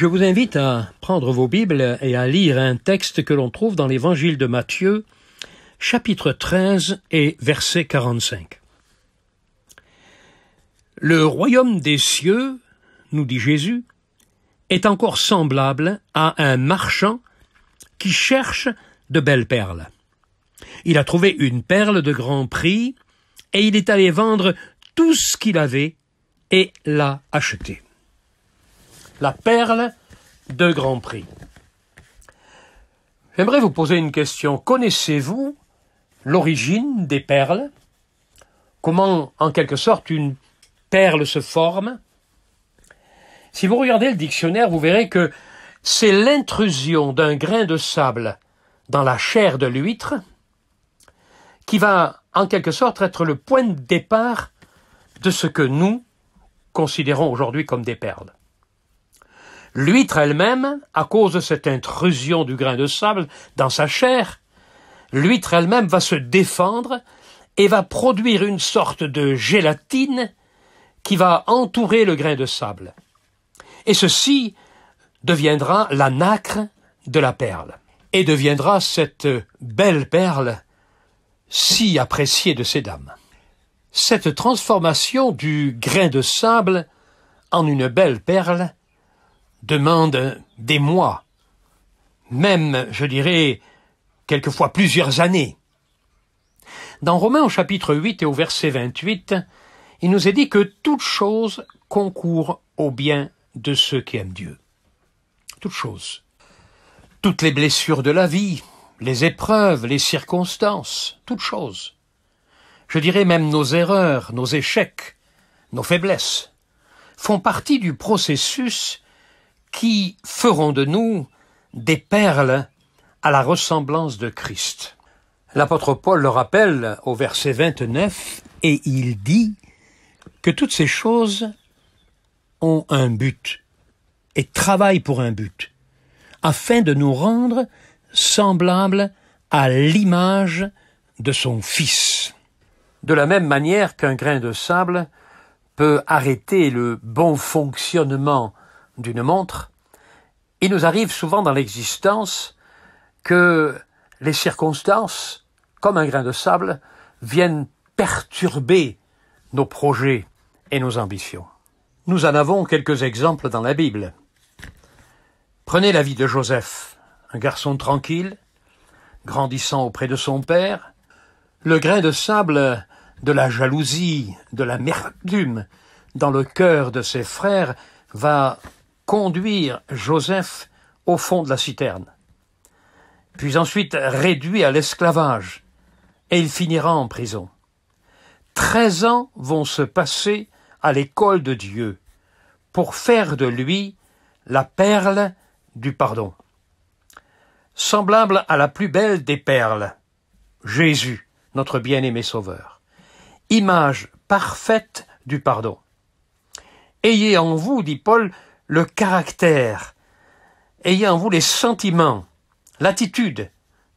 Je vous invite à prendre vos Bibles et à lire un texte que l'on trouve dans l'Évangile de Matthieu, chapitre 13 et verset 45. Le royaume des cieux, nous dit Jésus, est encore semblable à un marchand qui cherche de belles perles. Il a trouvé une perle de grand prix, et il est allé vendre tout ce qu'il avait et l'a achetée la perle de Grand Prix. J'aimerais vous poser une question. Connaissez-vous l'origine des perles Comment, en quelque sorte, une perle se forme Si vous regardez le dictionnaire, vous verrez que c'est l'intrusion d'un grain de sable dans la chair de l'huître qui va, en quelque sorte, être le point de départ de ce que nous considérons aujourd'hui comme des perles. L'huître elle-même, à cause de cette intrusion du grain de sable dans sa chair, l'huître elle-même va se défendre et va produire une sorte de gélatine qui va entourer le grain de sable. Et ceci deviendra la nacre de la perle, et deviendra cette belle perle si appréciée de ces dames. Cette transformation du grain de sable en une belle perle demande des mois, même, je dirais, quelquefois plusieurs années. Dans Romains au chapitre 8 et au verset 28, il nous est dit que toute chose concourt au bien de ceux qui aiment Dieu. Toutes chose. Toutes les blessures de la vie, les épreuves, les circonstances, toutes choses. Je dirais même nos erreurs, nos échecs, nos faiblesses, font partie du processus qui feront de nous des perles à la ressemblance de Christ. L'apôtre Paul le rappelle au verset 29 et il dit que toutes ces choses ont un but et travaillent pour un but, afin de nous rendre semblables à l'image de son Fils. De la même manière qu'un grain de sable peut arrêter le bon fonctionnement d'une montre, il nous arrive souvent dans l'existence que les circonstances, comme un grain de sable, viennent perturber nos projets et nos ambitions. Nous en avons quelques exemples dans la Bible. Prenez la vie de Joseph, un garçon tranquille, grandissant auprès de son père, le grain de sable de la jalousie, de la merdume dans le cœur de ses frères va conduire Joseph au fond de la citerne, puis ensuite réduit à l'esclavage, et il finira en prison. Treize ans vont se passer à l'école de Dieu pour faire de lui la perle du pardon. Semblable à la plus belle des perles, Jésus, notre bien-aimé Sauveur, image parfaite du pardon. Ayez en vous, dit Paul, le caractère, ayant en vous les sentiments, l'attitude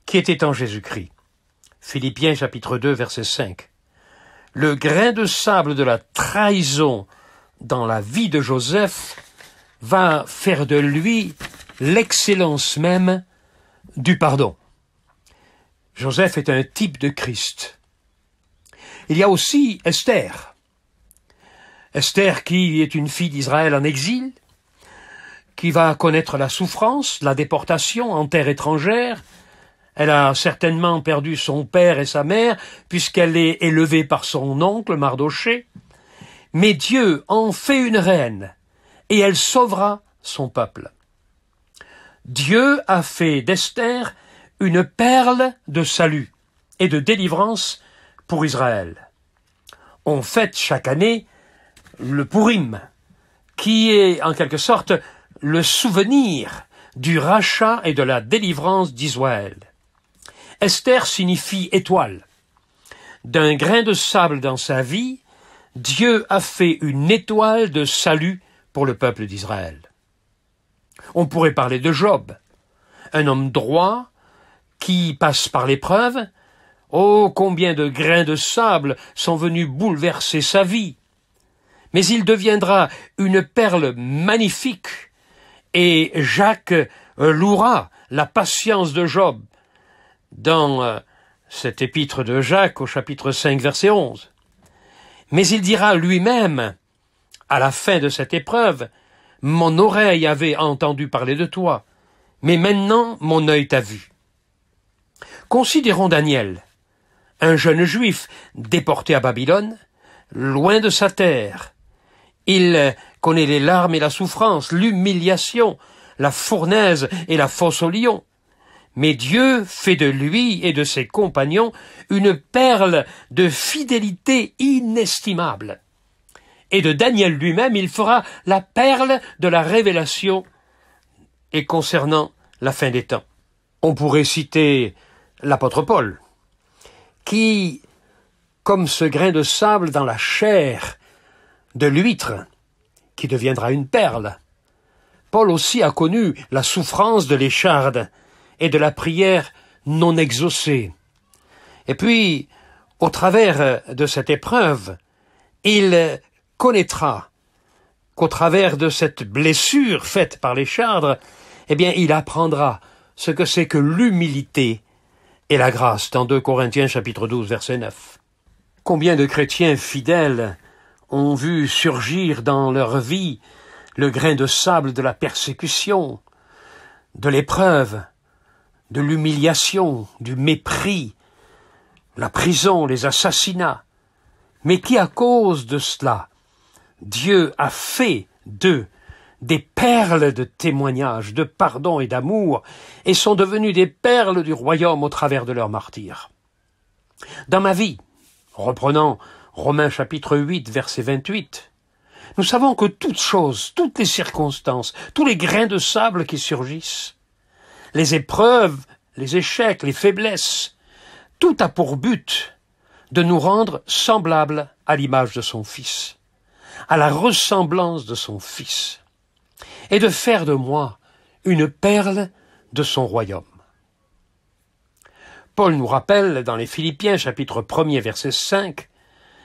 qui était en Jésus-Christ. Philippiens chapitre 2 verset 5. Le grain de sable de la trahison dans la vie de Joseph va faire de lui l'excellence même du pardon. Joseph est un type de Christ. Il y a aussi Esther. Esther qui est une fille d'Israël en exil, qui va connaître la souffrance, la déportation en terre étrangère. Elle a certainement perdu son père et sa mère, puisqu'elle est élevée par son oncle Mardoché. Mais Dieu en fait une reine, et elle sauvera son peuple. Dieu a fait d'Esther une perle de salut et de délivrance pour Israël. On fête chaque année le Pourim, qui est en quelque sorte le souvenir du rachat et de la délivrance d'Israël. Esther signifie étoile. D'un grain de sable dans sa vie, Dieu a fait une étoile de salut pour le peuple d'Israël. On pourrait parler de Job, un homme droit qui passe par l'épreuve. Oh, combien de grains de sable sont venus bouleverser sa vie. Mais il deviendra une perle magnifique et Jacques euh, louera la patience de Job dans euh, cet épître de Jacques au chapitre 5 verset 11. Mais il dira lui-même, à la fin de cette épreuve, mon oreille avait entendu parler de toi, mais maintenant mon œil t'a vu. Considérons Daniel, un jeune juif déporté à Babylone, loin de sa terre, il euh, connaît les larmes et la souffrance, l'humiliation, la fournaise et la fosse au lion. Mais Dieu fait de lui et de ses compagnons une perle de fidélité inestimable. Et de Daniel lui-même, il fera la perle de la révélation et concernant la fin des temps. On pourrait citer l'apôtre Paul, qui, comme ce grain de sable dans la chair de l'huître, qui deviendra une perle. Paul aussi a connu la souffrance de l'écharde et de la prière non exaucée. Et puis, au travers de cette épreuve, il connaîtra qu'au travers de cette blessure faite par l'écharde, eh bien, il apprendra ce que c'est que l'humilité et la grâce dans 2 Corinthiens chapitre 12 verset 9. Combien de chrétiens fidèles ont vu surgir dans leur vie le grain de sable de la persécution, de l'épreuve, de l'humiliation, du mépris, la prison, les assassinats, mais qui à cause de cela, Dieu a fait d'eux des perles de témoignage, de pardon et d'amour, et sont devenues des perles du royaume au travers de leurs martyrs. Dans ma vie, reprenant Romains chapitre 8, verset 28. Nous savons que toutes choses, toutes les circonstances, tous les grains de sable qui surgissent, les épreuves, les échecs, les faiblesses, tout a pour but de nous rendre semblables à l'image de son Fils, à la ressemblance de son Fils, et de faire de moi une perle de son royaume. Paul nous rappelle dans les Philippiens chapitre 1 verset 5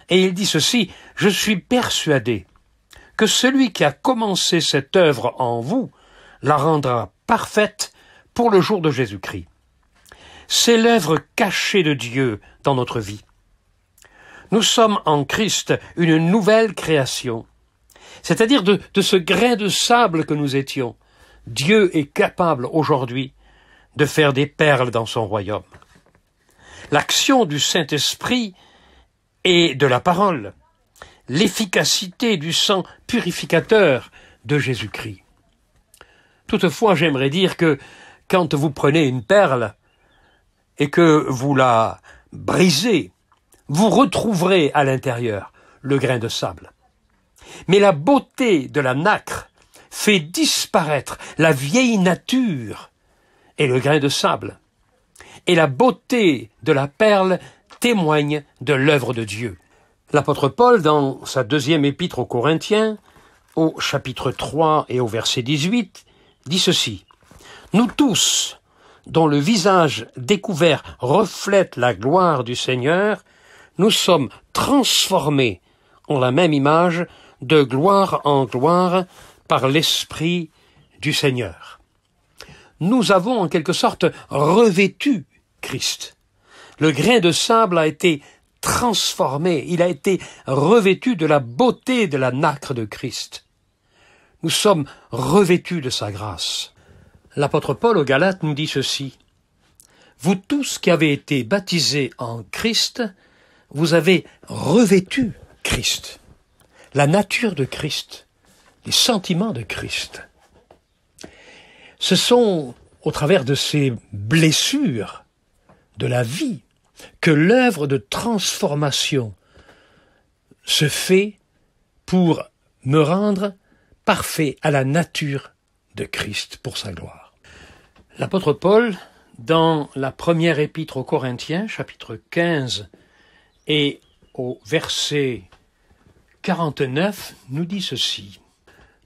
et il dit ceci, Je suis persuadé que celui qui a commencé cette œuvre en vous la rendra parfaite pour le jour de Jésus-Christ. C'est l'œuvre cachée de Dieu dans notre vie. Nous sommes en Christ une nouvelle création, c'est-à-dire de, de ce grain de sable que nous étions. Dieu est capable aujourd'hui de faire des perles dans son royaume. L'action du Saint-Esprit et de la parole, l'efficacité du sang purificateur de Jésus-Christ. Toutefois, j'aimerais dire que quand vous prenez une perle et que vous la brisez, vous retrouverez à l'intérieur le grain de sable. Mais la beauté de la nacre fait disparaître la vieille nature et le grain de sable. Et la beauté de la perle témoigne de l'œuvre de Dieu. L'apôtre Paul, dans sa deuxième épître aux Corinthiens, au chapitre 3 et au verset 18, dit ceci. Nous tous, dont le visage découvert reflète la gloire du Seigneur, nous sommes transformés en la même image de gloire en gloire par l'Esprit du Seigneur. Nous avons en quelque sorte revêtu Christ. Le grain de sable a été transformé, il a été revêtu de la beauté de la nacre de Christ. Nous sommes revêtus de sa grâce. L'apôtre Paul aux Galates nous dit ceci. Vous tous qui avez été baptisés en Christ, vous avez revêtu Christ, la nature de Christ, les sentiments de Christ. Ce sont, au travers de ces blessures de la vie, que l'œuvre de transformation se fait pour me rendre parfait à la nature de Christ pour sa gloire. L'apôtre Paul, dans la première épître aux Corinthiens, chapitre 15 et au verset 49, nous dit ceci.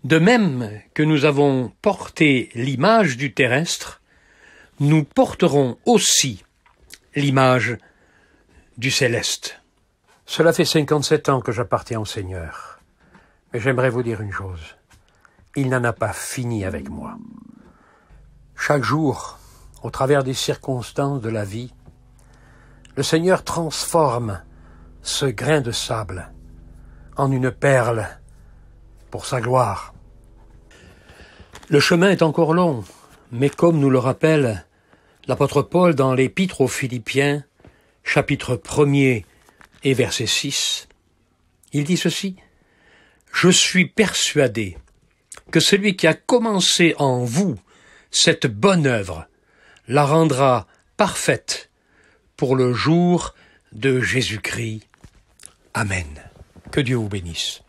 De même que nous avons porté l'image du terrestre, nous porterons aussi l'image du céleste. Cela fait 57 ans que j'appartiens au Seigneur. Mais j'aimerais vous dire une chose. Il n'en a pas fini avec moi. Chaque jour, au travers des circonstances de la vie, le Seigneur transforme ce grain de sable en une perle pour sa gloire. Le chemin est encore long, mais comme nous le rappelle L'apôtre Paul dans l'épître aux Philippiens, chapitre 1 et verset 6, il dit ceci. Je suis persuadé que celui qui a commencé en vous cette bonne œuvre la rendra parfaite pour le jour de Jésus-Christ. Amen. Que Dieu vous bénisse.